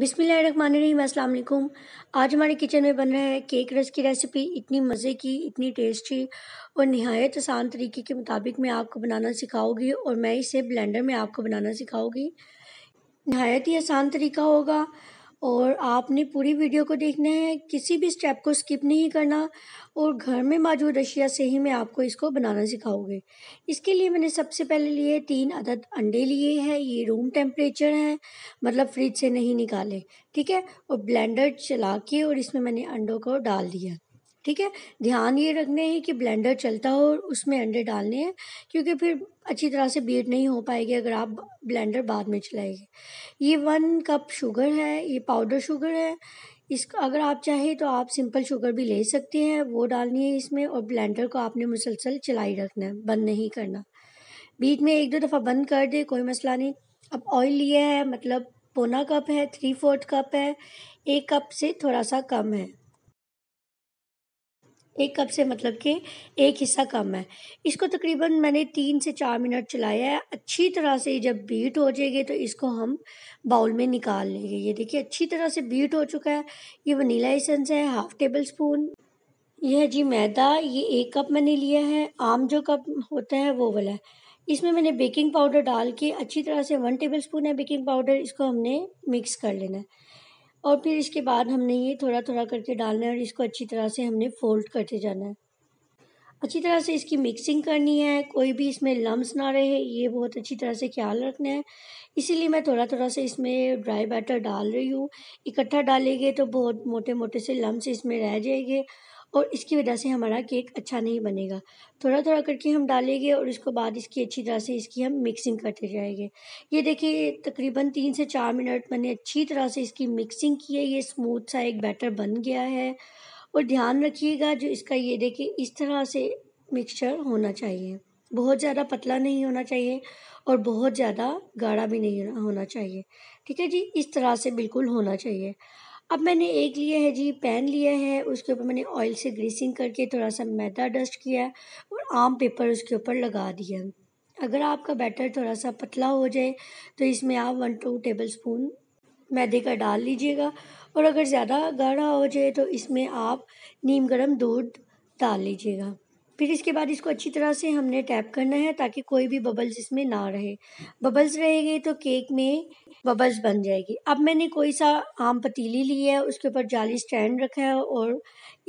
बिसमीम असल आज हमारे किचन में बन रहा है केक रस की रेसिपी इतनी मज़े की इतनी टेस्टी और नहायत आसान तरीके के मुताबिक मैं आपको बनाना सिखाऊंगी और मैं इसे ब्लेंडर में आपको बनाना सिखाऊंगी नहायत ही आसान तरीका होगा और आपने पूरी वीडियो को देखना है किसी भी स्टेप को स्किप नहीं करना और घर में मौजूद अशिया से ही मैं आपको इसको बनाना सिखाऊंगी इसके लिए मैंने सबसे पहले लिए तीन अदद अंडे लिए हैं ये रूम टेम्परेचर हैं मतलब फ्रिज से नहीं निकाले ठीक है और ब्लेंडर चला के और इसमें मैंने अंडों को डाल दिया ठीक है ध्यान ये रखना है कि ब्लेंडर चलता हो और उसमें अंडे डालने हैं क्योंकि फिर अच्छी तरह से बीट नहीं हो पाएगी अगर आप ब्लेंडर बाद में चलाएंगे ये वन कप शुगर है ये पाउडर शुगर है इस अगर आप चाहें तो आप सिंपल शुगर भी ले सकते हैं वो डालनी है इसमें और ब्लेंडर को आपने मुसलसल चलाई रखना है बंद नहीं करना बीच में एक दो दफ़ा बंद कर दे कोई मसला नहीं अब ऑयल लिया है मतलब पौना कप है थ्री फोर्थ कप है एक कप से थोड़ा सा कम है एक कप से मतलब कि एक हिस्सा कम है इसको तकरीबन मैंने तीन से चार मिनट चलाया है अच्छी तरह से जब बीट हो जाएगी तो इसको हम बाउल में निकाल लेंगे ये देखिए अच्छी तरह से बीट हो चुका है ये वनीला एसेंस है हाफ़ टेबल स्पून ये है जी मैदा ये एक कप मैंने लिया है आम जो कप होता है वो वाला इसमें मैंने बेकिंग पाउडर डाल के अच्छी तरह से वन टेबल स्पून है बेकिंग पाउडर इसको हमने मिक्स कर लेना है और फिर इसके बाद हमने ये थोड़ा थोड़ा करके डालना है और इसको अच्छी तरह से हमने फोल्ड करते जाना है अच्छी तरह से इसकी मिक्सिंग करनी है कोई भी इसमें लम्स ना रहे ये बहुत अच्छी तरह से ख्याल रखना है इसीलिए मैं थोड़ा थोड़ा से इसमें ड्राई बैटर डाल रही हूँ इकट्ठा डालेंगे तो बहुत मोटे मोटे से लम्स इसमें रह जाएंगे और इसकी वजह से हमारा केक अच्छा नहीं बनेगा थोड़ा थोड़ा करके हम डालेंगे और इसको बाद इसकी अच्छी तरह से इसकी हम मिक्सिंग करते जाएंगे ये देखिए तकरीबन तीन से चार मिनट मैंने अच्छी तरह से इसकी मिक्सिंग की है ये स्मूथ सा एक बैटर बन गया है और ध्यान रखिएगा जो इसका ये देखिए इस तरह से मिक्सचर होना चाहिए बहुत ज़्यादा पतला नहीं होना चाहिए और बहुत ज़्यादा गाढ़ा भी नहीं होना चाहिए ठीक है जी इस तरह से बिल्कुल होना चाहिए अब मैंने एक लिया है जी पैन लिया है उसके ऊपर मैंने ऑयल से ग्रीसिंग करके थोड़ा सा मैदा डस्ट किया और आम पेपर उसके ऊपर लगा दिया अगर आपका बैटर थोड़ा सा पतला हो जाए तो इसमें आप वन टू टेबल स्पून मैदे का डाल लीजिएगा और अगर ज़्यादा गाढ़ा हो जाए तो इसमें आप नीम गर्म दूध डाल लीजिएगा फिर इसके बाद इसको अच्छी तरह से हमने टैप करना है ताकि कोई भी बबल्स इसमें ना रहे बबल्स रहेंगे तो केक में बबल्स बन जाएगी अब मैंने कोई सा आम पतीली ली है उसके ऊपर जाली स्टैंड रखा है और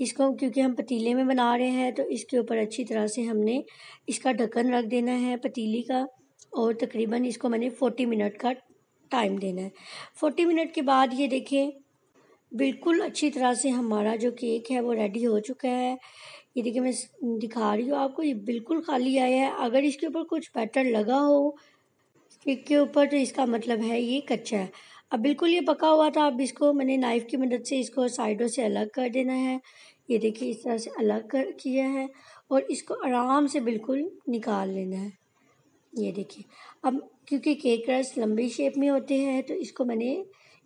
इसको क्योंकि हम पतीले में बना रहे हैं तो इसके ऊपर अच्छी तरह से हमने इसका ढक्कन रख देना है पतीली का और तकरीबन इसको मैंने फ़ोर्टी मिनट का टाइम देना है फोर्टी मिनट के बाद ये देखें बिल्कुल अच्छी तरह से हमारा जो केक है वो रेडी हो चुका है ये देखिए मैं दिखा रही हूँ आपको ये बिल्कुल खाली आया है अगर इसके ऊपर कुछ बैटर लगा हो स्टिक के ऊपर तो इसका मतलब है ये कच्चा है अब बिल्कुल ये पका हुआ था अब इसको मैंने नाइफ़ की मदद से इसको साइडों से अलग कर देना है ये देखिए इस तरह से अलग कर किया है और इसको आराम से बिल्कुल निकाल लेना है ये देखिए अब क्योंकि केक रस लंबी शेप में होते हैं तो इसको मैंने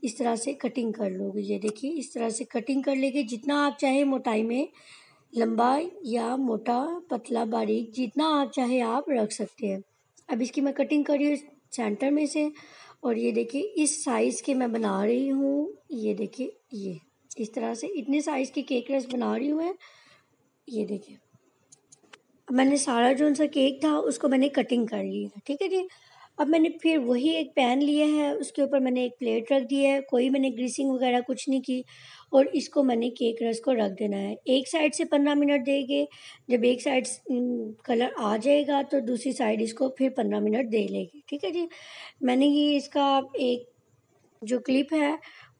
इस तरह से कटिंग कर लूँगी ये देखिए इस तरह से कटिंग कर लेंगे जितना आप चाहे मोटाई में लंबा या मोटा पतला बारीक जितना आप चाहे आप रख सकते हैं अब इसकी मैं कटिंग कर रही हूँ सेंटर में से और ये देखिए इस साइज़ के मैं बना रही हूँ ये देखिए ये इस तरह से इतने साइज़ के केक रस बना रही हूँ मैं ये देखिए मैंने सारा जो उनका केक था उसको मैंने कटिंग कर ली है ठीक है जी अब मैंने फिर वही एक पैन लिया है उसके ऊपर मैंने एक प्लेट रख दी है कोई मैंने ग्रीसिंग वगैरह कुछ नहीं की और इसको मैंने केक रस को रख देना है एक साइड से पंद्रह मिनट देंगे जब एक साइड कलर आ जाएगा तो दूसरी साइड इसको फिर पंद्रह मिनट दे लेगी ठीक है जी मैंने ये इसका एक जो क्लिप है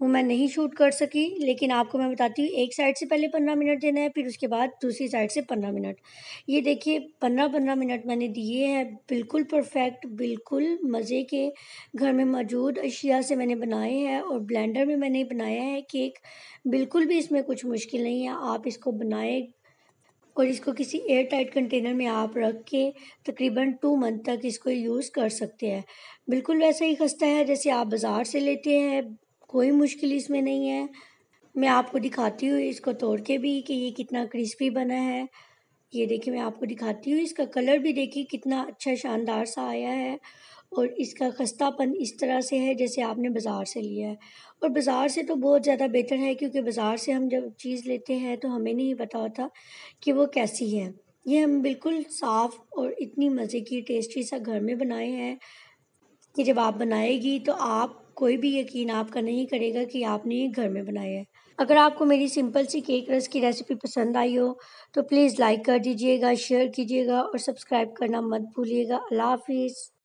वो मैं नहीं शूट कर सकी लेकिन आपको मैं बताती हूँ एक साइड से पहले पंद्रह मिनट देना है फिर उसके बाद दूसरी साइड से पंद्रह मिनट ये देखिए पंद्रह पंद्रह मिनट मैंने दिए हैं बिल्कुल परफेक्ट बिल्कुल मज़े के घर में मौजूद अशिया से मैंने बनाए हैं और ब्लेंडर में मैंने बनाया है केक बिल्कुल भी इसमें कुछ मुश्किल नहीं है आप इसको बनाए और इसको किसी एयर टाइट कंटेनर में आप रख के तकरीबन टू मंथ तक इसको यूज़ कर सकते हैं बिल्कुल वैसा ही खस्ता है जैसे आप बाज़ार से लेते हैं कोई मुश्किल इसमें नहीं है मैं आपको दिखाती हूँ इसको तोड़ के भी कि ये कितना क्रिस्पी बना है ये देखिए मैं आपको दिखाती हूँ इसका कलर भी देखिए कितना अच्छा शानदार सा आया है और इसका खस्तापन इस तरह से है जैसे आपने बाज़ार से लिया है और बाज़ार से तो बहुत ज़्यादा बेहतर है क्योंकि बाज़ार से हम जब चीज़ लेते हैं तो हमें नहीं पता होता कि वो कैसी है ये हम बिल्कुल साफ़ और इतनी मज़े की टेस्टी सा घर में बनाए हैं कि जब आप बनाएगी तो आप कोई भी यकीन आपका नहीं करेगा कि आपने ये घर में बनाया है अगर आपको मेरी सिंपल सी केक रस की रेसिपी पसंद आई हो तो प्लीज़ लाइक कर दीजिएगा शेयर कीजिएगा और सब्सक्राइब करना मत भूलिएगा अल्लाह हाफिज़